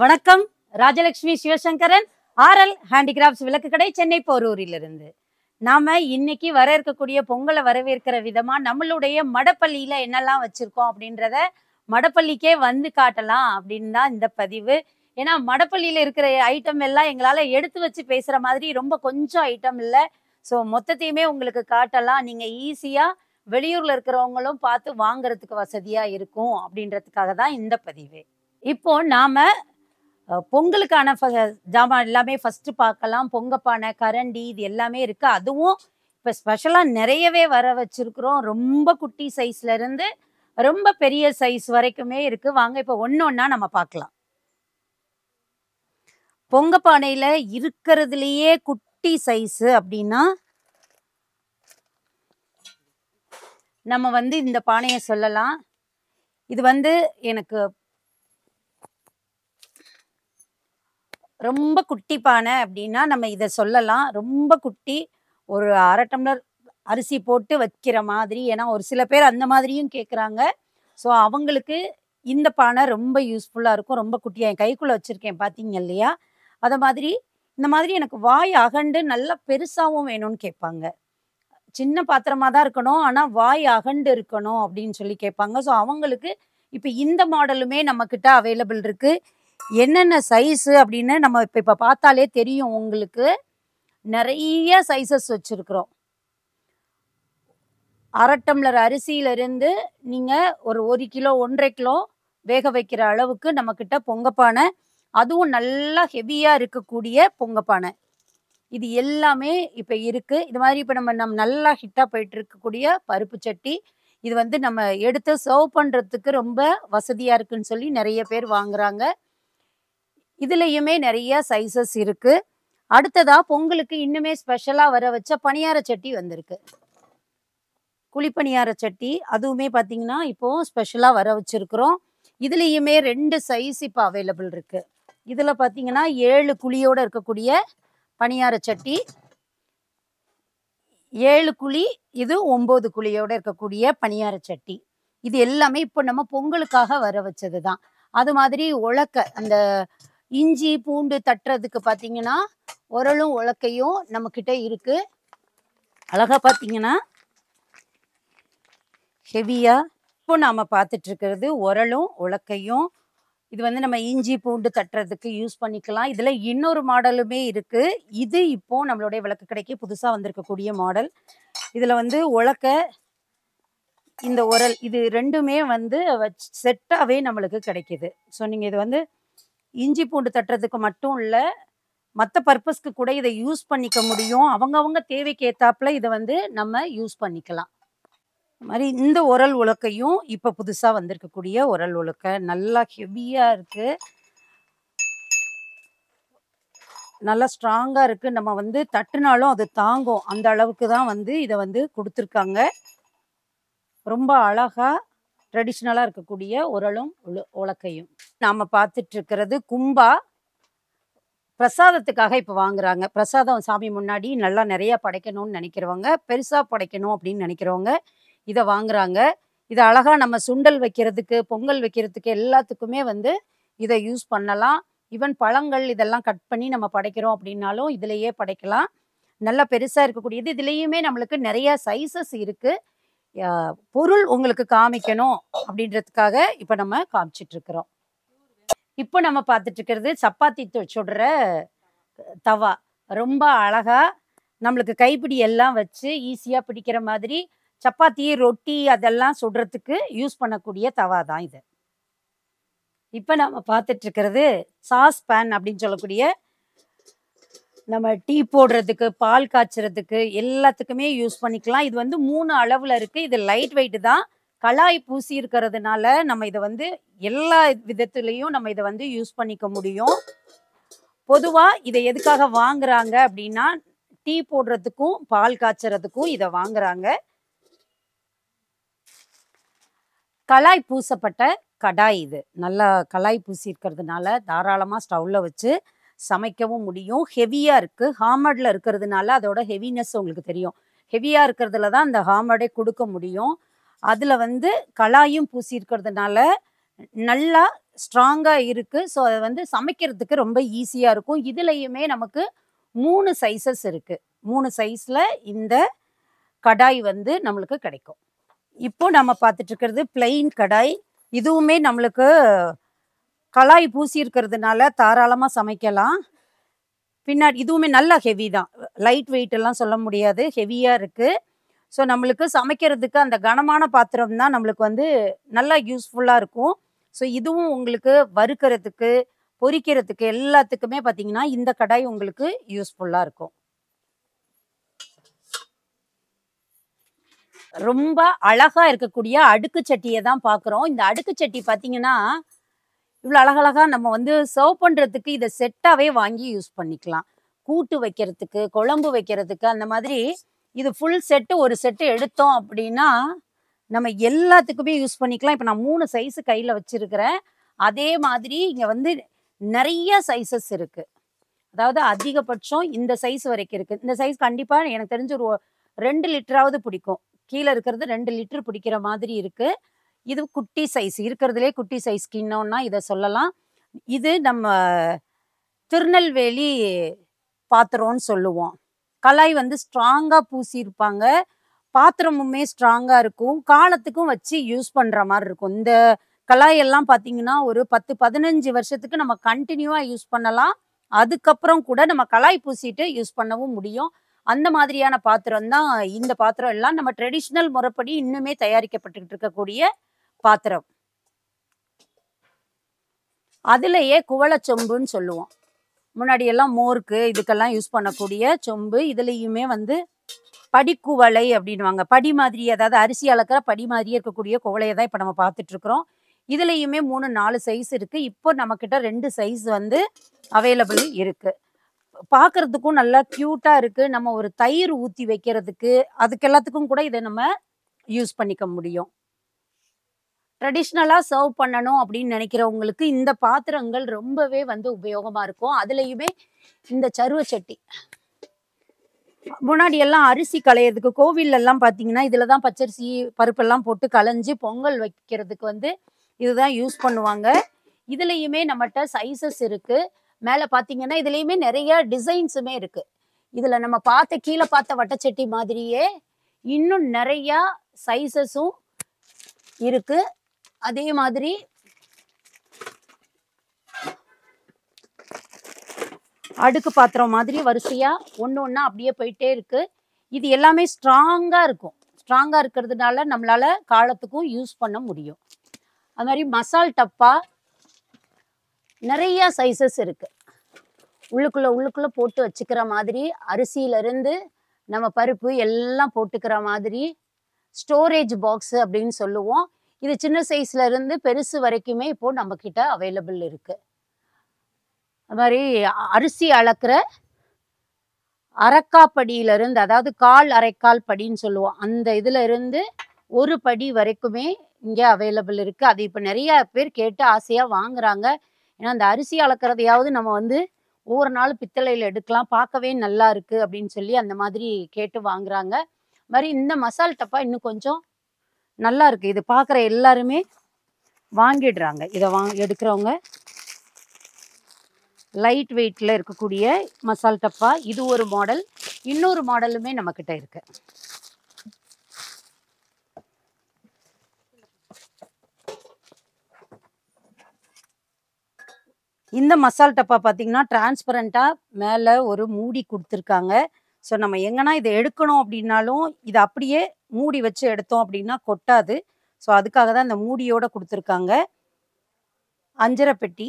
வணக்கம் Rajalakshmi Sivasankaran RL handicrafts விளக்கு கடை சென்னை போரூரிலிருந்து நாம் இன்னைக்கு வர இருக்கக்கூடிய பொங்கலை வரவேற்கிற விதமாக நம்மளுடைய மடப்பள்ளியில் என்னெல்லாம் வச்சுருக்கோம் அப்படின்றத மடப்பள்ளிக்கே வந்து காட்டலாம் அப்படின்னு தான் இந்த பதிவு ஏன்னா மடப்பள்ளியில் இருக்கிற ஐட்டம் எல்லாம் எங்களால் எடுத்து வச்சு பேசுகிற மாதிரி ரொம்ப கொஞ்சம் ஐட்டம் இல்லை ஸோ மொத்தத்தையுமே உங்களுக்கு காட்டலாம் நீங்கள் ஈஸியாக வெளியூரில் இருக்கிறவங்களும் பார்த்து வாங்குறதுக்கு வசதியாக இருக்கும் அப்படின்றதுக்காக தான் இந்த பதிவு இப்போ நாம் பொங்கலுக்கான ஜாமான் எல்லாமே ஃபஸ்ட்டு பார்க்கலாம் பொங்கப்பானை கரண்டி இது எல்லாமே இருக்குது அதுவும் இப்போ ஸ்பெஷலாக நிறையவே வர வச்சுருக்குறோம் ரொம்ப குட்டி சைஸ்லேருந்து ரொம்ப பெரிய சைஸ் வரைக்குமே இருக்குது வாங்க இப்போ ஒன்று ஒன்றா நம்ம பார்க்கலாம் பொங்கப்பானையில் இருக்கிறதுலையே குட்டி சைஸு அப்படின்னா நம்ம வந்து இந்த பானையை சொல்லலாம் இது வந்து எனக்கு ரொம்ப குட்டி பானை அப்படின்னா நம்ம இதை சொல்லலாம் ரொம்ப குட்டி ஒரு அரை டம்ளர் அரிசி போட்டு வைக்கிற மாதிரி ஏன்னா ஒரு சில பேர் அந்த மாதிரியும் கேட்குறாங்க ஸோ அவங்களுக்கு இந்த பானை ரொம்ப யூஸ்ஃபுல்லாக இருக்கும் ரொம்ப குட்டியாக என் கைக்குள்ளே வச்சுருக்கேன் பார்த்தீங்க இல்லையா அதை மாதிரி இந்த மாதிரி எனக்கு வாய் அகண்டு நல்லா பெருசாகவும் வேணும்னு கேட்பாங்க சின்ன பாத்திரமாக தான் இருக்கணும் ஆனால் வாய் அகண்டு இருக்கணும் அப்படின்னு சொல்லி கேட்பாங்க ஸோ அவங்களுக்கு இப்போ இந்த மாடலுமே நம்மக்கிட்ட அவைலபிள் இருக்குது என்னென்ன சைஸு அப்படின்னு நம்ம இப்போ இப்போ பார்த்தாலே தெரியும் உங்களுக்கு நிறைய சைஸஸ் வச்சுருக்குறோம் அரை டம்ளர் அரிசியிலிருந்து நீங்கள் ஒரு ஒரு கிலோ ஒன்றரை கிலோ வேக வைக்கிற அளவுக்கு நம்மக்கிட்ட பொங்கப்பானை அதுவும் நல்லா ஹெவியாக இருக்கக்கூடிய பொங்கப்பானை இது எல்லாமே இப்போ இருக்குது இது மாதிரி இப்போ நம்ம நம்ம நல்லா ஹிட்டாக போயிட்டு இருக்கக்கூடிய பருப்பு சட்டி இது வந்து நம்ம எடுத்து சர்வ் பண்ணுறதுக்கு ரொம்ப வசதியாக இருக்குன்னு சொல்லி நிறைய பேர் வாங்குகிறாங்க இதுலேயுமே நிறைய சைஸஸ் இருக்குது அடுத்ததாக பொங்கலுக்கு இன்னுமே ஸ்பெஷலாக வர வச்ச பணியார சட்டி வந்திருக்கு குழிப்பணியார சட்டி அதுவுமே பார்த்தீங்கன்னா இப்போ ஸ்பெஷலாக வர வச்சுருக்குறோம் இதுலேயுமே ரெண்டு சைஸ் இப்போ அவைலபிள் இருக்குது இதில் பார்த்தீங்கன்னா ஏழு குழியோடு இருக்கக்கூடிய பணியார சட்டி ஏழு குழி இது ஒம்பது குழியோடு இருக்கக்கூடிய பணியார சட்டி இது எல்லாமே இப்போ நம்ம பொங்கலுக்காக வர வச்சது தான் அது மாதிரி உழக்க அந்த இஞ்சி பூண்டு தட்டுறதுக்கு பார்த்தீங்கன்னா உரலும் உலக்கையும் நம்மக்கிட்ட இருக்குது அழகாக பார்த்தீங்கன்னா ஹெவியாக இப்போ நாம் இருக்கிறது உரலும் உலக்கையும் இது வந்து நம்ம இஞ்சி பூண்டு தட்டுறதுக்கு யூஸ் பண்ணிக்கலாம் இதில் இன்னொரு மாடலுமே இருக்குது இது இப்போ நம்மளுடைய விளக்கு கடைக்கு புதுசாக வந்திருக்கக்கூடிய மாடல் இதில் வந்து உலக்க இந்த உரல் இது ரெண்டுமே வந்து செட்டாகவே நம்மளுக்கு கிடைக்கிது ஸோ நீங்கள் இது வந்து இஞ்சி பூண்டு தட்டுறதுக்கு மட்டும் இல்லை மற்ற பர்பஸ்க்கு கூட இதை யூஸ் பண்ணிக்க முடியும் அவங்கவுங்க தேவைக்கு ஏற்றாப்புல இதை வந்து நம்ம யூஸ் பண்ணிக்கலாம் இது மாதிரி இந்த உரல் உலக்கையும் இப்போ புதுசாக வந்திருக்கக்கூடிய உரல் உலக்கை நல்லா ஹெவியாக இருக்குது நல்லா ஸ்ட்ராங்காக இருக்குது நம்ம வந்து தட்டுனாலும் அது தாங்கும் அந்த அளவுக்கு தான் வந்து இதை வந்து கொடுத்துருக்காங்க ரொம்ப அழகாக ட்ரெடிஷ்னலாக இருக்கக்கூடிய உரலும் உலக்கையும் நாம் பார்த்துட்ருக்கிறது கும்பா பிரசாதத்துக்காக இப்போ வாங்குறாங்க பிரசாதம் சாமி முன்னாடி நல்லா நிறையா படைக்கணும்னு நினைக்கிறவங்க பெருசாக படைக்கணும் அப்படின்னு நினைக்கிறவங்க இதை வாங்குறாங்க இதை அழகாக நம்ம சுண்டல் வைக்கிறதுக்கு பொங்கல் வைக்கிறதுக்கு எல்லாத்துக்குமே வந்து இதை யூஸ் பண்ணலாம் ஈவன் பழங்கள் இதெல்லாம் கட் பண்ணி நம்ம படைக்கிறோம் அப்படின்னாலும் இதுலேயே படைக்கலாம் நல்லா பெருசாக இருக்கக்கூடியது இதுலேயுமே நம்மளுக்கு நிறையா சைஸஸ் இருக்குது பொருள் உங்களுக்கு காமிக்கணும் அப்படின்றதுக்காக இப்போ நம்ம இருக்கிறோம் இப்போ நம்ம பார்த்துட்டு இருக்கிறது சப்பாத்தி சுடுற தவா ரொம்ப அழகாக நம்மளுக்கு கைப்பிடி எல்லாம் வச்சு ஈஸியாக பிடிக்கிற மாதிரி சப்பாத்தி ரொட்டி அதெல்லாம் சுடுறதுக்கு யூஸ் பண்ணக்கூடிய தவா தான் இது இப்போ நம்ம பார்த்துட்டு இருக்கிறது சாஸ் பேன் அப்படின்னு சொல்லக்கூடிய நம்ம டீ போடுறதுக்கு பால் காய்ச்சறதுக்கு எல்லாத்துக்குமே யூஸ் பண்ணிக்கலாம் இது வந்து மூணு அளவில் இருக்குது இது லைட் வெயிட் தான் கலாய் பூசி இருக்கிறதுனால நம்ம இதை வந்து எல்லா விதத்துலேயும் நம்ம இதை வந்து யூஸ் பண்ணிக்க முடியும் பொதுவாக இதை எதுக்காக வாங்குறாங்க அப்படின்னா டீ போடுறதுக்கும் பால் காய்ச்சறதுக்கும் இதை வாங்குறாங்க கலாய் பூசப்பட்ட கடாய் இது நல்லா கலாய் பூசி இருக்கிறதுனால தாராளமாக ஸ்டவ்வில் வச்சு சமைக்கவும் முடியும் ஹெவியாக இருக்குது ஹாமர்டில் இருக்கிறதுனால அதோட ஹெவினஸ் உங்களுக்கு தெரியும் ஹெவியாக இருக்கிறதுல தான் அந்த ஹாமர்டே கொடுக்க முடியும் அதில் வந்து கலாயும் பூசி இருக்கிறதுனால நல்லா ஸ்ட்ராங்காக இருக்குது ஸோ அதை வந்து சமைக்கிறதுக்கு ரொம்ப ஈஸியாக இருக்கும் இதுலேயுமே நமக்கு மூணு சைஸஸ் இருக்குது மூணு சைஸில் இந்த கடாய் வந்து நம்மளுக்கு கிடைக்கும் இப்போ நம்ம பார்த்துட்டு இருக்கிறது பிளெயின் கடாய் இதுவுமே நம்மளுக்கு கலாய் பூசி இருக்கிறதுனால தாராளமாக சமைக்கலாம் பின்னாடி இதுவுமே நல்லா ஹெவி தான் லைட் வெயிட் எல்லாம் சொல்ல முடியாது ஹெவியாக இருக்குது ஸோ நம்மளுக்கு சமைக்கிறதுக்கு அந்த கனமான பாத்திரம் தான் நம்மளுக்கு வந்து நல்லா யூஸ்ஃபுல்லாக இருக்கும் ஸோ இதுவும் உங்களுக்கு வறுக்கிறதுக்கு பொறிக்கிறதுக்கு எல்லாத்துக்குமே பார்த்தீங்கன்னா இந்த கடாய் உங்களுக்கு யூஸ்ஃபுல்லாக இருக்கும் ரொம்ப அழகாக இருக்கக்கூடிய அடுக்கு சட்டியை தான் பார்க்குறோம் இந்த அடுக்கு சட்டி பார்த்தீங்கன்னா இவ்வளோ அழகழகாக நம்ம வந்து சர்வ் பண்ணுறதுக்கு இதை செட்டாகவே வாங்கி யூஸ் பண்ணிக்கலாம் கூட்டு வைக்கிறதுக்கு குழம்பு வைக்கிறதுக்கு அந்த மாதிரி இது ஃபுல் செட்டு ஒரு செட்டு எடுத்தோம் அப்படின்னா நம்ம எல்லாத்துக்குமே யூஸ் பண்ணிக்கலாம் இப்போ நான் மூணு சைஸு கையில் வச்சுருக்கிறேன் அதே மாதிரி இங்கே வந்து நிறைய சைஸஸ் இருக்குது அதாவது அதிகபட்சம் இந்த சைஸ் வரைக்கும் இருக்குது இந்த சைஸ் கண்டிப்பாக எனக்கு தெரிஞ்ச ஒரு ரெண்டு லிட்டராவது பிடிக்கும் கீழே இருக்கிறது ரெண்டு லிட்டர் பிடிக்கிற மாதிரி இருக்குது இது குட்டி சைஸ் இருக்கிறதுலே குட்டி சைஸ் கிண்ணோன்னா இதை சொல்லலாம் இது நம்ம திருநெல்வேலி பாத்திரம்னு சொல்லுவோம் கலாய் வந்து ஸ்ட்ராங்காக பூசியிருப்பாங்க பாத்திரமுமே ஸ்ட்ராங்காக இருக்கும் காலத்துக்கும் வச்சு யூஸ் பண்ணுற மாதிரி இருக்கும் இந்த கலாய் எல்லாம் பார்த்தீங்கன்னா ஒரு பத்து பதினஞ்சு வருஷத்துக்கு நம்ம கண்டினியூவாக யூஸ் பண்ணலாம் அதுக்கப்புறம் கூட நம்ம கலாய் பூசிட்டு யூஸ் பண்ணவும் முடியும் அந்த மாதிரியான பாத்திரம் தான் இந்த பாத்திரம் எல்லாம் நம்ம ட்ரெடிஷ்னல் முறைப்படி இன்னுமே தயாரிக்கப்பட்டுக்கிட்டு இருக்கக்கூடிய பாத்திரம் அதுலேயே குவளச்சொம்புன்னு சொல்லுவோம் முன்னாடியெல்லாம் மோருக்கு இதுக்கெல்லாம் யூஸ் பண்ணக்கூடிய சொம்பு இதுலயுமே வந்து படிக்குவளை அப்படின்வாங்க படி மாதிரி அதாவது அரிசி அளக்கிற படி மாதிரியே இருக்கக்கூடிய குவளையை தான் இப்போ நம்ம பார்த்துட்ருக்குறோம் இதுலயுமே மூணு நாலு சைஸ் இருக்குது இப்போ நம்மக்கிட்ட ரெண்டு சைஸ் வந்து அவைலபிள் இருக்குது பார்க்கறதுக்கும் நல்லா க்யூட்டாக இருக்குது நம்ம ஒரு தயிர் ஊற்றி வைக்கிறதுக்கு அதுக்கு எல்லாத்துக்கும் கூட இதை நம்ம யூஸ் பண்ணிக்க முடியும் ட்ரெடிஷ்னலாக சர்வ் பண்ணணும் அப்படின்னு நினைக்கிறவங்களுக்கு இந்த பாத்திரங்கள் ரொம்பவே வந்து உபயோகமாக இருக்கும் அதுலேயுமே இந்த சருவ சட்டி முன்னாடி எல்லாம் அரிசி களையிறதுக்கு கோவிலெல்லாம் பார்த்தீங்கன்னா இதில் தான் பச்சரிசி பருப்பெல்லாம் போட்டு களைஞ்சி பொங்கல் வைக்கிறதுக்கு வந்து இதுதான் யூஸ் பண்ணுவாங்க இதுலேயுமே நம்மகிட்ட சைஸஸ் இருக்குது மேலே பார்த்தீங்கன்னா இதுலேயுமே நிறைய டிசைன்ஸுமே இருக்குது இதில் நம்ம பார்த்த கீழே பார்த்த வட்டச்சட்டி மாதிரியே இன்னும் நிறையா சைஸஸும் இருக்குது அதே மாதிரி அடுக்கு பாத்திரம் மாதிரி வரிசையாக ஒன்று ஒன்றா அப்படியே போயிட்டே இருக்குது இது எல்லாமே ஸ்ட்ராங்காக இருக்கும் ஸ்ட்ராங்காக இருக்கிறதுனால நம்மளால காலத்துக்கும் யூஸ் பண்ண முடியும் அது மாதிரி மசால் டப்பா நிறையா சைஸஸ் இருக்குது உள்ளுக்குள்ளே உள்ளுக்குள்ளே போட்டு வச்சுக்கிற மாதிரி அரிசியிலிருந்து நம்ம பருப்பு எல்லாம் போட்டுக்கிற மாதிரி ஸ்டோரேஜ் பாக்ஸ் அப்படின்னு சொல்லுவோம் இது சின்ன சைஸ்ல இருந்து பெருசு வரைக்குமே இப்போ நம்ம கிட்ட அவைலபிள் இருக்கு அது மாதிரி அரிசி அளக்குற இருந்து அதாவது கால் அரைக்கால் படின்னு சொல்லுவோம் அந்த இதுல இருந்து ஒரு படி வரைக்குமே இங்கே அவைலபிள் இருக்கு அது இப்போ நிறைய பேர் கேட்டு ஆசையாக வாங்குறாங்க ஏன்னா அந்த அரிசி அளக்குறதையாவது நம்ம வந்து ஒவ்வொரு நாள் பித்தளையில் எடுக்கலாம் பார்க்கவே நல்லா இருக்கு அப்படின்னு சொல்லி அந்த மாதிரி கேட்டு வாங்குறாங்க மாதிரி இந்த மசால் டப்பா இன்னும் கொஞ்சம் நல்லா இருக்குது இது பார்க்குற எல்லாருமே வாங்கிடுறாங்க இதை வாங்க எடுக்கிறவங்க லைட் வெயிட்டில் இருக்கக்கூடிய மசால் டப்பா இது ஒரு மாடல் இன்னொரு மாடலுமே நம்மக்கிட்ட இருக்குது இந்த மசால் டப்பா பார்த்தீங்கன்னா டிரான்ஸ்பரண்ட்டாக மேலே ஒரு மூடி கொடுத்துருக்காங்க ஸோ நம்ம எங்கன்னா இதை எடுக்கணும் அப்படின்னாலும் இதை அப்படியே மூடி வச்சு எடுத்தோம் அப்படின்னா கொட்டாது ஸோ அதுக்காக தான் இந்த மூடியோட கொடுத்துருக்காங்க அஞ்சரை பெட்டி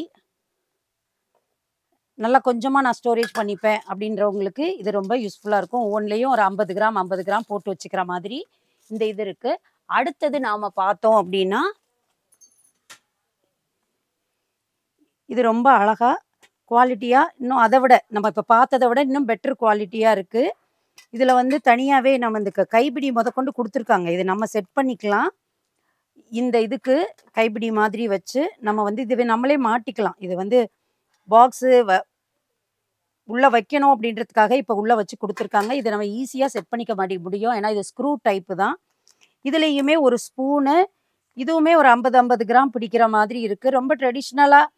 நல்லா கொஞ்சமாக நான் ஸ்டோரேஜ் பண்ணிப்பேன் அப்படின்றவங்களுக்கு இது ரொம்ப யூஸ்ஃபுல்லாக இருக்கும் ஒன்லேயும் ஒரு ஐம்பது கிராம் ஐம்பது கிராம் போட்டு வச்சுக்கிற மாதிரி இந்த இது இருக்குது அடுத்தது நாம் பார்த்தோம் அப்படின்னா இது ரொம்ப அழகாக குவாலிட்டியாக இன்னும் அதை விட நம்ம இப்போ பார்த்ததை விட இன்னும் பெட்டர் குவாலிட்டியாக இருக்குது இதில் வந்து தனியாகவே நம்ம இந்த கைப்பிடி முதற்கொண்டு கொடுத்துருக்காங்க இதை நம்ம செட் பண்ணிக்கலாம் இந்த இதுக்கு கைப்பிடி மாதிரி வச்சு நம்ம வந்து இதுவே நம்மளே மாட்டிக்கலாம் இது வந்து பாக்ஸு வ உள்ளே வைக்கணும் அப்படின்றதுக்காக இப்போ உள்ளே வச்சு கொடுத்துருக்காங்க இதை நம்ம ஈஸியாக செட் பண்ணிக்க மாட்டி முடியும் ஏன்னா இது ஸ்க்ரூ டைப்பு தான் இதுலேயுமே ஒரு ஸ்பூனு இதுவுமே ஒரு ஐம்பது ஐம்பது கிராம் பிடிக்கிற மாதிரி இருக்குது ரொம்ப ட்ரெடிஷ்னலாக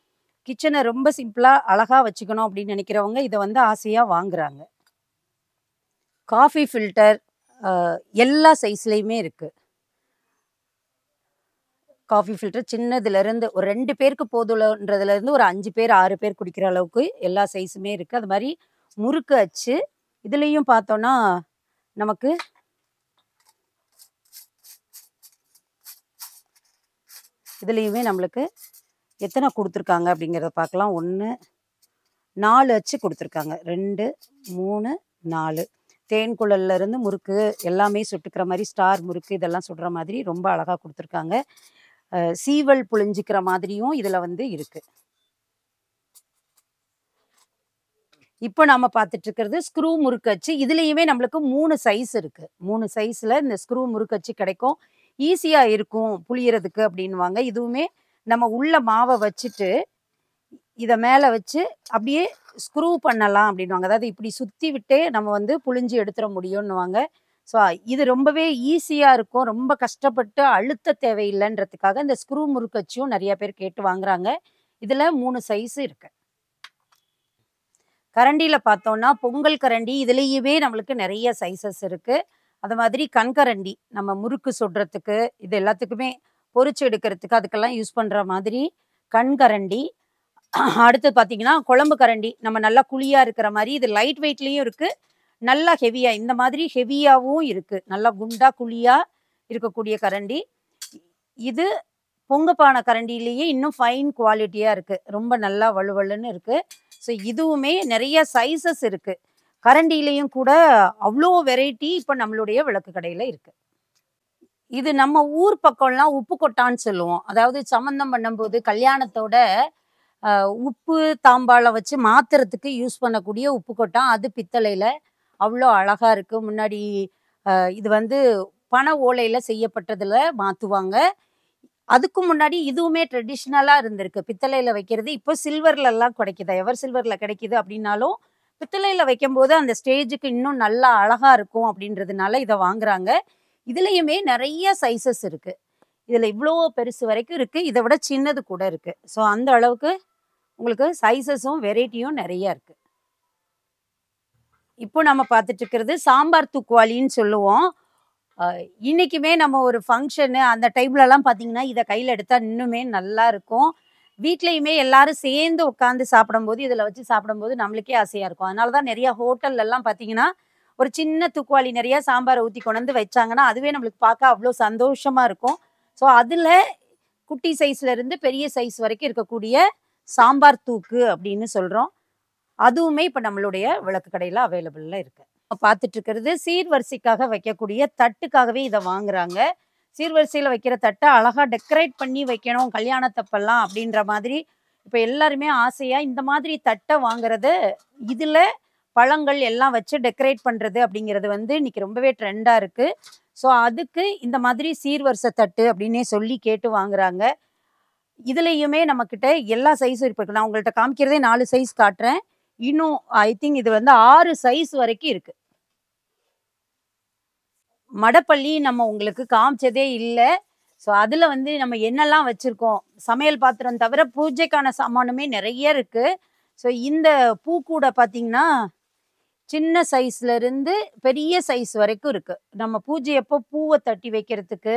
கிச்சனை ரொம்ப சிம்பிளாக அழகாக வச்சுக்கணும் அப்படின்னு நினைக்கிறவங்க இதை வந்து ஆசையாக வாங்குகிறாங்க காஃபி ஃபில்டர் எல்லா சைஸ்லேயுமே இருக்குது காஃபி ஃபில்டர் சின்னதுலேருந்து ஒரு ரெண்டு பேருக்கு போதுலன்றதுலேருந்து ஒரு அஞ்சு பேர் ஆறு பேர் குடிக்கிற அளவுக்கு எல்லா சைஸுமே இருக்குது அது மாதிரி முறுக்கு அச்சு இதுலேயும் பார்த்தோன்னா நமக்கு இதுலேயுமே நம்மளுக்கு எத்தனை கொடுத்துருக்காங்க அப்படிங்கிறத பார்க்கலாம் ஒன்று நாலு அச்சு கொடுத்துருக்காங்க ரெண்டு மூணு நாலு தேன் குழல்ல இருந்து முறுக்கு எல்லாமே சுட்டுக்கிற மாதிரி ஸ்டார் முறுக்கு இதெல்லாம் சுடுற மாதிரி ரொம்ப அழகாக கொடுத்துருக்காங்க சீவல் புழிஞ்சிக்கிற மாதிரியும் இதில் வந்து இருக்கு இப்போ நம்ம பார்த்துட்டு இருக்கிறது ஸ்க்ரூ முறுக்கச்சு இதுலேயுமே நம்மளுக்கு மூணு சைஸ் இருக்கு மூணு சைஸில் இந்த ஸ்க்ரூ முறுக்கச்சு கிடைக்கும் ஈஸியாக இருக்கும் புளியறதுக்கு அப்படின்வாங்க இதுவுமே நம்ம உள்ள மாவை வச்சுட்டு இதை மேலே வச்சு அப்படியே ஸ்க்ரூ பண்ணலாம் அப்படின்வாங்க அதாவது இப்படி சுற்றி விட்டே நம்ம வந்து புழிஞ்சு எடுத்துட முடியும்னுவாங்க ஸோ இது ரொம்பவே ஈஸியாக இருக்கும் ரொம்ப கஷ்டப்பட்டு அழுத்த தேவையில்லைன்றதுக்காக இந்த ஸ்க்ரூ முறுக்கச்சியும் நிறையா பேர் கேட்டு வாங்குறாங்க இதில் மூணு சைஸ் இருக்கு கரண்டியில் பார்த்தோம்னா பொங்கல் கரண்டி இதுலேயுமே நம்மளுக்கு நிறைய சைஸஸ் இருக்குது அது மாதிரி கண்கரண்டி நம்ம முறுக்கு சுடுறதுக்கு இது எல்லாத்துக்குமே பொறிச்சு எடுக்கிறதுக்கு அதுக்கெல்லாம் யூஸ் பண்ணுற மாதிரி கண்கரண்டி அடுத்து பார்த்தீங்கன்னா குழம்பு கரண்டி நம்ம நல்லா குழியாக இருக்கிற மாதிரி இது லைட் வெயிட்லேயும் இருக்குது நல்லா ஹெவியாக இந்த மாதிரி ஹெவியாகவும் இருக்குது நல்லா குண்டாக குழியாக இருக்கக்கூடிய கரண்டி இது பொங்கப்பான கரண்டிலேயே இன்னும் ஃபைன் குவாலிட்டியாக இருக்குது ரொம்ப நல்லா வலுவலுன்னு இருக்குது ஸோ இதுவுமே நிறைய சைஸஸ் இருக்குது கரண்டிலேயும் கூட அவ்வளோ வெரைட்டி இப்போ நம்மளுடைய விளக்கு கடையில் இருக்குது இது நம்ம ஊர் பக்கம்லாம் உப்பு கொட்டான்னு சொல்லுவோம் அதாவது சம்மந்தம் பண்ணும்போது கல்யாணத்தோட உப்பு தாம்பாளை வச்சு மாத்திரத்துக்கு யூஸ் பண்ணக்கூடிய உப்பு கொட்டம் அது பித்தளையில் அவ்வளோ அழகாக இருக்குது முன்னாடி இது வந்து பண ஓலையில் செய்யப்பட்டதில் மாற்றுவாங்க அதுக்கு முன்னாடி இதுவுமே ட்ரெடிஷ்னலாக இருந்திருக்கு பித்தளையில் வைக்கிறது இப்போ சில்வர்லலாம் கிடைக்கிது எவர் சில்வரில் கிடைக்கிது அப்படின்னாலும் பித்தளையில் வைக்கும்போது அந்த ஸ்டேஜுக்கு இன்னும் நல்லா அழகாக இருக்கும் அப்படின்றதுனால இதை வாங்குறாங்க இதுலேயுமே நிறைய சைஸஸ் இருக்குது இதில் இவ்வளோ பெருசு வரைக்கும் இருக்குது இதை விட சின்னது கூட இருக்குது ஸோ அந்த அளவுக்கு உங்களுக்கு சைஸஸும் வெரைட்டியும் நிறைய இருக்குது இப்போ நம்ம பார்த்துட்டு இருக்கிறது சாம்பார் தூக்குவாளின்னு சொல்லுவோம் இன்றைக்குமே நம்ம ஒரு ஃபங்க்ஷனு அந்த டைம்லலாம் பார்த்தீங்கன்னா இதை கையில் எடுத்தால் இன்னுமே நல்லா இருக்கும் வீட்லேயுமே எல்லாரும் சேர்ந்து உட்காந்து சாப்பிடும்போது இதில் வச்சு சாப்பிடும்போது நம்மளுக்கே ஆசையாக இருக்கும் அதனால தான் நிறையா ஹோட்டல்லலாம் பார்த்தீங்கன்னா ஒரு சின்ன தூக்குவாளி நிறையா சாம்பாரை ஊற்றி கொண்டு வந்து வச்சாங்கன்னா அதுவே நம்மளுக்கு பார்க்க அவ்வளோ சந்தோஷமாக இருக்கும் ஸோ அதில் குட்டி சைஸ்லேருந்து பெரிய சைஸ் வரைக்கும் இருக்கக்கூடிய சாம்பார் தூக்கு அப்படின்னு சொல்கிறோம் அதுவுமே இப்போ நம்மளுடைய விளக்கு கடையில் அவைலபிளில் இருக்குது பார்த்துட்டு இருக்கிறது சீர்வரிசைக்காக வைக்கக்கூடிய தட்டுக்காகவே இதை வாங்குறாங்க சீர்வரிசையில் வைக்கிற தட்டை அழகாக டெக்கரேட் பண்ணி வைக்கணும் கல்யாணத்தப்பெல்லாம் அப்படின்ற மாதிரி இப்போ எல்லாருமே ஆசையாக இந்த மாதிரி தட்டை வாங்குறது இதில் பழங்கள் எல்லாம் வச்சு டெக்கரேட் பண்ணுறது அப்படிங்கிறது வந்து இன்றைக்கி ரொம்பவே ட்ரெண்டாக இருக்குது ஸோ அதுக்கு இந்த மாதிரி சீர்வரிசை தட்டு அப்படின்னே சொல்லி கேட்டு வாங்குறாங்க இதுலேயுமே நம்மக்கிட்ட எல்லா சைஸும் இப்போ நான் உங்கள்கிட்ட காமிக்கிறதே நாலு சைஸ் காட்டுறேன் இன்னும் ஐ திங்க் இது வந்து ஆறு சைஸ் வரைக்கும் இருக்குது மடப்பள்ளி நம்ம உங்களுக்கு காமிச்சதே இல்லை ஸோ அதில் வந்து நம்ம என்னெல்லாம் வச்சுருக்கோம் சமையல் பாத்திரம் தவிர பூஜைக்கான சாமானுமே நிறைய இருக்குது ஸோ இந்த கூட பார்த்திங்கன்னா சின்ன சைஸ்லேருந்து பெரிய சைஸ் வரைக்கும் இருக்குது நம்ம பூஜை எப்போ பூவை தட்டி வைக்கிறதுக்கு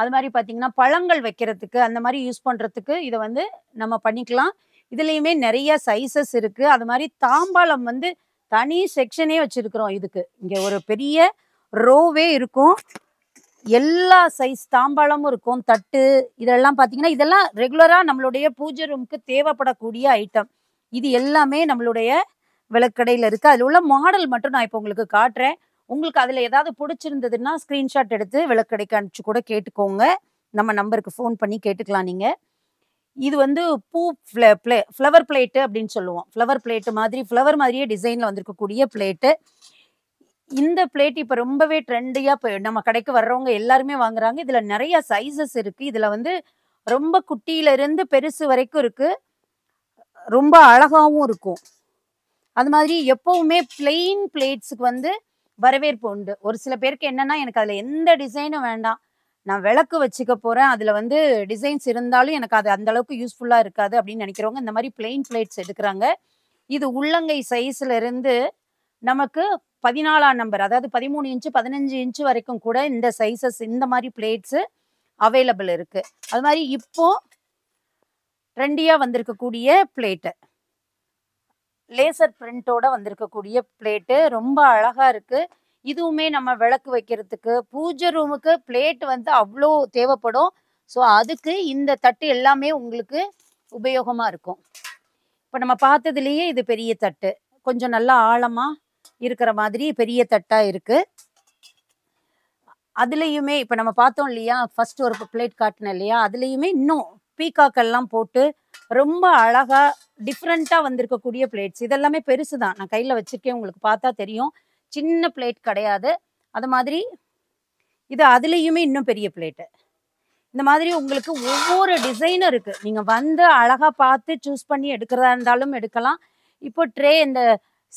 அது மாதிரி பார்த்தீங்கன்னா பழங்கள் வைக்கிறதுக்கு அந்த மாதிரி யூஸ் பண்ணுறதுக்கு இதை வந்து நம்ம பண்ணிக்கலாம் இதுலேயுமே நிறைய சைஸஸ் இருக்குது அது மாதிரி தாம்பாளம் வந்து தனி செக்ஷனே வச்சுருக்குறோம் இதுக்கு இங்கே ஒரு பெரிய ரோவே இருக்கும் எல்லா சைஸ் தாம்பாளமும் இருக்கும் தட்டு இதெல்லாம் பார்த்தீங்கன்னா இதெல்லாம் ரெகுலராக நம்மளுடைய பூஜை ரூமுக்கு தேவைப்படக்கூடிய ஐட்டம் இது எல்லாமே நம்மளுடைய விளக்கடையில் இருக்குது அதில் உள்ள மாடல் மட்டும் நான் இப்போ உங்களுக்கு காட்டுறேன் உங்களுக்கு அதில் ஏதாவது பிடிச்சிருந்ததுன்னா ஸ்க்ரீன்ஷாட் எடுத்து விளக்கடைக்கு அனுப்பிச்சு கூட கேட்டுக்கோங்க நம்ம நம்பருக்கு ஃபோன் பண்ணி கேட்டுக்கலாம் நீங்கள் இது வந்து பூ ஃப்ளே ப்ளே ஃப்ளவர் பிளேட்டு அப்படின்னு சொல்லுவோம் ஃப்ளவர் பிளேட்டு மாதிரி ஃப்ளவர் மாதிரியே டிசைனில் வந்திருக்கக்கூடிய பிளேட்டு இந்த பிளேட் இப்போ ரொம்பவே ட்ரெண்டியாக இப்போ நம்ம கடைக்கு வர்றவங்க எல்லாருமே வாங்குறாங்க இதில் நிறைய சைஸஸ் இருக்குது இதில் வந்து ரொம்ப குட்டியிலேருந்து பெருசு வரைக்கும் இருக்குது ரொம்ப அழகாகவும் இருக்கும் அது மாதிரி எப்போவுமே பிளெயின் பிளேட்ஸுக்கு வந்து வரவேற்பு உண்டு ஒரு சில பேருக்கு என்னன்னா எனக்கு அதில் எந்த டிசைனும் வேண்டாம் நான் விளக்கு வச்சுக்க போகிறேன் அதில் வந்து டிசைன்ஸ் இருந்தாலும் எனக்கு அது அந்த அளவுக்கு யூஸ்ஃபுல்லாக இருக்காது அப்படின்னு நினைக்கிறவங்க இந்த மாதிரி பிளெயின் பிளேட்ஸ் எடுக்கிறாங்க இது உள்ளங்கை சைஸ்ல இருந்து நமக்கு பதினாலாம் நம்பர் அதாவது பதிமூணு இன்ச்சு பதினஞ்சு இன்ச்சு வரைக்கும் கூட இந்த சைஸஸ் இந்த மாதிரி பிளேட்ஸு அவைலபிள் இருக்குது அது மாதிரி இப்போது ட்ரெண்டியாக வந்திருக்கக்கூடிய பிளேட்டு லேசர் பிரிண்டோட வந்திருக்கக்கூடிய பிளேட்டு ரொம்ப அழகாக இருக்குது இதுவுமே நம்ம விளக்கு வைக்கிறதுக்கு பூஜை ரூமுக்கு பிளேட் வந்து அவ்வளோ தேவைப்படும் ஸோ அதுக்கு இந்த தட்டு எல்லாமே உங்களுக்கு உபயோகமாக இருக்கும் இப்போ நம்ம பார்த்ததுலேயே இது பெரிய தட்டு கொஞ்சம் நல்லா ஆழமாக இருக்கிற மாதிரி பெரிய தட்டாக இருக்குது அதுலேயுமே இப்போ நம்ம பார்த்தோம் இல்லையா ஃபஸ்ட்டு ஒரு பிளேட் காட்டினோம் இல்லையா அதுலேயுமே இன்னும் பீக்காக்கெல்லாம் போட்டு ரொம்ப அழகா டிஃப்ரெண்டா வந்திருக்கக்கூடிய பிளேட்ஸ் இதெல்லாமே பெருசு தான் நான் கையில வச்சிருக்கேன் உங்களுக்கு பார்த்தா தெரியும் சின்ன பிளேட் கிடையாது அது மாதிரி இது அதுலேயுமே இன்னும் பெரிய பிளேட்டு இந்த மாதிரி உங்களுக்கு ஒவ்வொரு டிசைனும் இருக்குது நீங்கள் வந்து அழகாக பார்த்து சூஸ் பண்ணி எடுக்கிறதா இருந்தாலும் எடுக்கலாம் இப்போ ட்ரே இந்த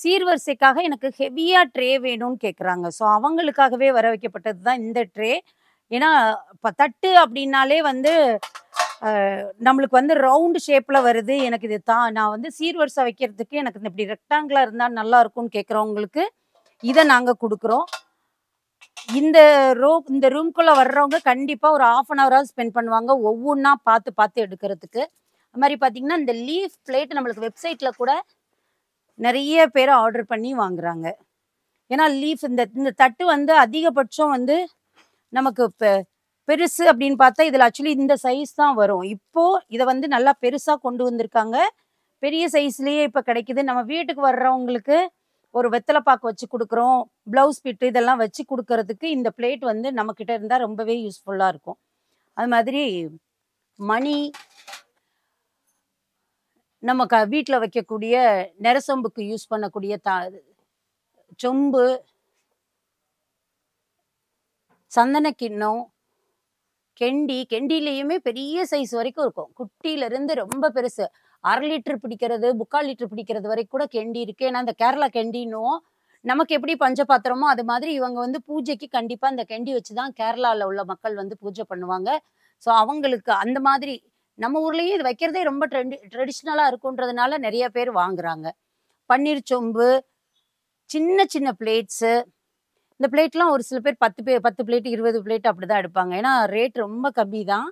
சீர்வரிசைக்காக எனக்கு ஹெவியாக ட்ரே வேணும்னு கேட்குறாங்க ஸோ அவங்களுக்காகவே வர வைக்கப்பட்டது தான் இந்த ட்ரே ஏன்னா இப்போ தட்டு அப்படின்னாலே வந்து நம்மளுக்கு வந்து ரவுண்டு ஷேப்பில் வருது எனக்கு இது தான் நான் வந்து சீர்வரிசை வைக்கிறதுக்கு எனக்கு இந்த இப்படி ரெக்டாங்கிளாக இருந்தால் நல்லா இருக்கும்னு கேட்குறவங்களுக்கு இதை நாங்கள் கொடுக்குறோம் இந்த ரோ இந்த ரூம்குள்ளே வர்றவங்க கண்டிப்பாக ஒரு ஆஃப் அன் ஹவராக ஸ்பெண்ட் பண்ணுவாங்க ஒவ்வொன்றா பார்த்து பார்த்து எடுக்கிறதுக்கு அது மாதிரி பார்த்திங்கன்னா இந்த லீஃப் பிளேட் நம்மளுக்கு வெப்சைட்டில் கூட நிறைய பேர் ஆர்டர் பண்ணி வாங்குறாங்க ஏன்னா லீஃப் இந்த இந்த தட்டு வந்து அதிகபட்சம் வந்து நமக்கு இப்போ பெருசு அப்படின்னு பார்த்தா இதில் ஆக்சுவலி இந்த சைஸ் தான் வரும் இப்போது இதை வந்து நல்லா பெருசாக கொண்டு வந்திருக்காங்க பெரிய சைஸ்லேயே இப்போ கிடைக்குது நம்ம வீட்டுக்கு வர்றவங்களுக்கு ஒரு வெத்தலை பாக்கு வச்சு கொடுக்குறோம் ப்ளவுஸ் பிட்டு இதெல்லாம் வச்சு கொடுக்கறதுக்கு இந்த பிளேட் வந்து நம்மக்கிட்ட இருந்தால் ரொம்பவே யூஸ்ஃபுல்லாக இருக்கும் அது மாதிரி மணி நம்ம க வீட்டில் வைக்கக்கூடிய நெரசொம்புக்கு யூஸ் பண்ணக்கூடிய தா சொம்பு சந்தன கிண்ணம் கெண்டி கெண்டிலேயுமே பெரிய சைஸ் வரைக்கும் இருக்கும் குட்டியிலேருந்து ரொம்ப பெருசு அரை லிட்டர் பிடிக்கிறது முக்கால் லிட்டர் பிடிக்கிறது வரைக்கும் கூட கெண்டி இருக்குது ஏன்னா அந்த கேரளா கெண்டின்னும் நமக்கு எப்படி பஞ்ச பாத்திரமோ அது மாதிரி இவங்க வந்து பூஜைக்கு கண்டிப்பாக அந்த கெண்டி வச்சு தான் கேரளாவில் உள்ள மக்கள் வந்து பூஜை பண்ணுவாங்க ஸோ அவங்களுக்கு அந்த மாதிரி நம்ம ஊர்லேயும் இது வைக்கிறதே ரொம்ப ட்ரெண்டி ட்ரெடிஷ்னலாக இருக்குன்றதுனால நிறைய பேர் வாங்குறாங்க பன்னீர் சொம்பு சின்ன சின்ன பிளேட்ஸு இந்த பிளேட்லாம் ஒரு சில பேர் பத்து பே பத்து பிளேட் இருபது பிளேட் அப்படி தான் எடுப்பாங்க ஏன்னா ரேட் ரொம்ப கம்மி தான்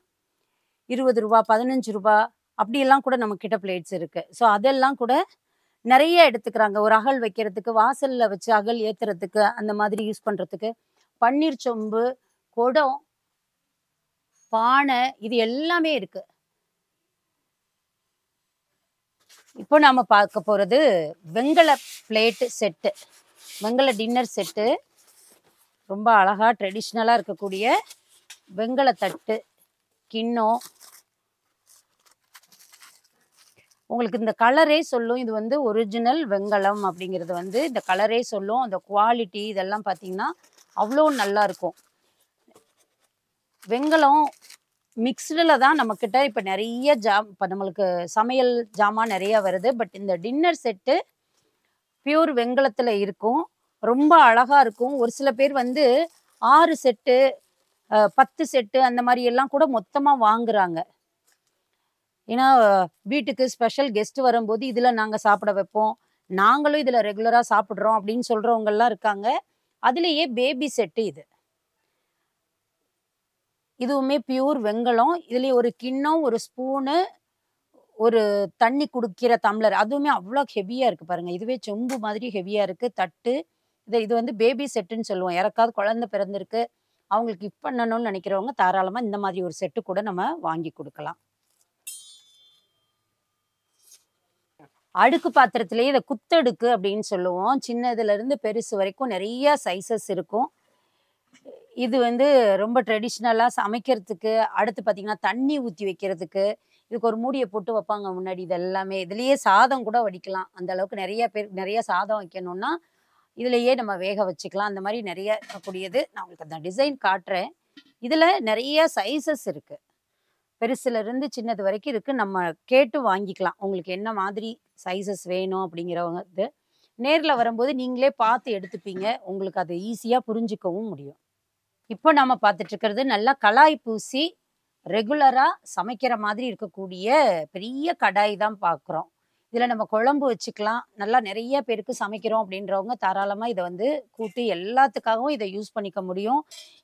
இருபது ரூபா பதினஞ்சு ரூபா அப்படியெல்லாம் கூட நம்ம கிட்ட பிளேட்ஸ் இருக்குது ஸோ அதெல்லாம் கூட நிறைய எடுத்துக்கிறாங்க ஒரு அகல் வைக்கிறதுக்கு வாசலில் வச்சு அகல் ஏற்றுறதுக்கு அந்த மாதிரி யூஸ் பண்ணுறதுக்கு பன்னீர் சொம்பு குடம் பானை இது எல்லாமே இருக்குது இப்போ நாம் பார்க்க போகிறது வெங்கல பிளேட்டு செட்டு வெங்கல டின்னர் செட்டு ரொம்ப அழகாக ட்ரெடிஷ்னலாக இருக்கக்கூடிய வெங்கல தட்டு கிண்ணம் உங்களுக்கு இந்த கலரே சொல்லும் இது வந்து ஒரிஜினல் வெங்கலம் அப்படிங்கிறது வந்து இந்த கலரே சொல்லும் அந்த குவாலிட்டி இதெல்லாம் பார்த்தீங்கன்னா அவ்வளோ நல்லா இருக்கும் வெங்கலம் மிக்ஸ்டில் தான் நம்மக்கிட்ட இப்போ நிறைய ஜாம் இப்போ நம்மளுக்கு சமையல் ஜாமான் நிறையா வருது பட் இந்த டின்னர் செட்டு பியூர் வெங்கலத்தில் இருக்கும் ரொம்ப அழகாக இருக்கும் ஒரு சில பேர் வந்து ஆறு செட்டு பத்து செட்டு அந்த மாதிரி எல்லாம் கூட மொத்தமாக வாங்குறாங்க ஏன்னா வீட்டுக்கு ஸ்பெஷல் கெஸ்ட் வரும்போது இதில் நாங்கள் சாப்பிட வைப்போம் நாங்களும் இதில் ரெகுலராக சாப்பிட்றோம் அப்படின்னு சொல்கிறவங்கெல்லாம் இருக்காங்க அதுலேயே பேபி செட்டு இது இதுவுமே பியூர் வெங்கலம் இதுலேயே ஒரு கிண்ணம் ஒரு ஸ்பூனு ஒரு தண்ணி குடிக்கிற தம்ளர் அதுவுமே அவ்வளோ ஹெவியாக இருக்குது பாருங்கள் இதுவே செம்பு மாதிரி ஹெவியாக இருக்குது தட்டு இது இது வந்து பேபி செட்டுன்னு சொல்லுவோம் யாருக்காவது குழந்தை பிறந்திருக்கு அவங்களுக்கு இப்போ பண்ணணும்னு நினைக்கிறவங்க தாராளமாக இந்த மாதிரி ஒரு செட்டு கூட நம்ம வாங்கி கொடுக்கலாம் அடுக்கு பாத்திரத்திலேயே இதை குத்தடுக்கு அப்படின்னு சொல்லுவோம் சின்னதுலேருந்து பெருசு வரைக்கும் நிறைய சைஸஸ் இருக்கும் இது வந்து ரொம்ப ட்ரெடிஷ்னலாக சமைக்கிறதுக்கு அடுத்து பார்த்திங்கன்னா தண்ணி ஊற்றி வைக்கிறதுக்கு இதுக்கு ஒரு மூடியை போட்டு வைப்பாங்க முன்னாடி இது எல்லாமே இதுலேயே சாதம் கூட வடிக்கலாம் அந்த அளவுக்கு நிறைய பேர் நிறைய சாதம் வைக்கணும்னா இதுலேயே நம்ம வேக வச்சுக்கலாம் அந்த மாதிரி நிறைய இருக்கக்கூடியது நான் உங்களுக்கு அந்த டிசைன் காட்டுறேன் இதில் நிறைய சைஸஸ் இருக்குது பெருசுலேருந்து சின்னது வரைக்கும் இருக்குது நம்ம கேட்டு வாங்கிக்கலாம் உங்களுக்கு என்ன மாதிரி சைஸஸ் வேணும் அப்படிங்கிறவங்க இது நேரில் வரும்போது நீங்களே பார்த்து எடுத்துப்பீங்க உங்களுக்கு அதை ஈஸியாக புரிஞ்சிக்கவும் முடியும் இப்போ நம்ம பார்த்துட்ருக்கிறது நல்லா கலாய் பூசி ரெகுலராக சமைக்கிற மாதிரி இருக்கக்கூடிய பெரிய கடாய் தான் பார்க்குறோம் இதில் நம்ம குழம்பு வச்சுக்கலாம் நல்லா நிறைய பேருக்கு சமைக்கிறோம் அப்படின்றவங்க தாராளமாக இதை வந்து கூட்டி எல்லாத்துக்காகவும் இதை யூஸ் பண்ணிக்க முடியும்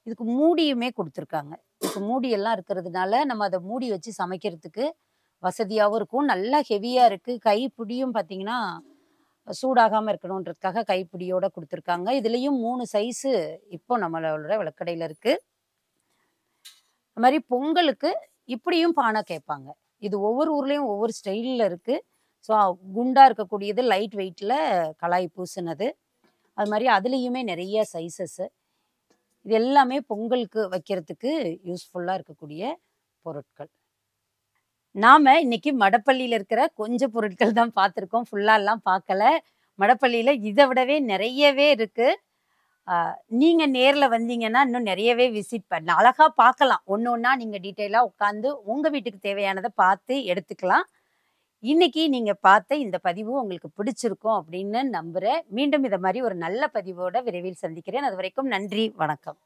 இதுக்கு மூடியுமே கொடுத்துருக்காங்க இதுக்கு மூடியெல்லாம் இருக்கிறதுனால நம்ம அதை மூடி வச்சு சமைக்கிறதுக்கு வசதியாகவும் இருக்கும் நல்லா ஹெவியாக இருக்குது கைப்பிடியும் பார்த்தீங்கன்னா சூடாகாமல் இருக்கணுன்றதுக்காக கைப்பிடியோட கொடுத்துருக்காங்க இதுலேயும் மூணு சைஸு இப்போ நம்மளோட விளக்கடையில் இருக்குது அது மாதிரி பொங்கலுக்கு இப்படியும் பானை கேட்பாங்க இது ஒவ்வொரு ஊர்லேயும் ஒவ்வொரு ஸ்டைலில் இருக்குது ஸோ குண்டாக இருக்கக்கூடியது லைட் வெயிட்டில் கலாய் பூசினது அது மாதிரி அதுலேயுமே நிறைய சைஸஸ்ஸு இது எல்லாமே பொங்கலுக்கு வைக்கிறதுக்கு யூஸ்ஃபுல்லாக இருக்கக்கூடிய பொருட்கள் நாம் இன்றைக்கி மடப்பள்ளியில் இருக்கிற கொஞ்சம் பொருட்கள் தான் பார்த்துருக்கோம் ஃபுல்லாலாம் பார்க்கல மடப்பள்ளியில் இதை விடவே நிறையவே இருக்குது நீங்கள் நேரில் வந்தீங்கன்னா இன்னும் நிறையவே விசிட் பண்ண அழகாக பார்க்கலாம் ஒன்று ஒன்றா நீங்கள் டீட்டெயிலாக உட்காந்து உங்கள் வீட்டுக்கு தேவையானதை பார்த்து எடுத்துக்கலாம் இன்னைக்கு நீங்க பார்த்த இந்த பதிவு உங்களுக்கு பிடிச்சிருக்கும் அப்படின்னு நம்புறேன் மீண்டும் இதை மாதிரி ஒரு நல்ல பதிவோட விரைவில் சந்திக்கிறேன் அது வரைக்கும் நன்றி வணக்கம்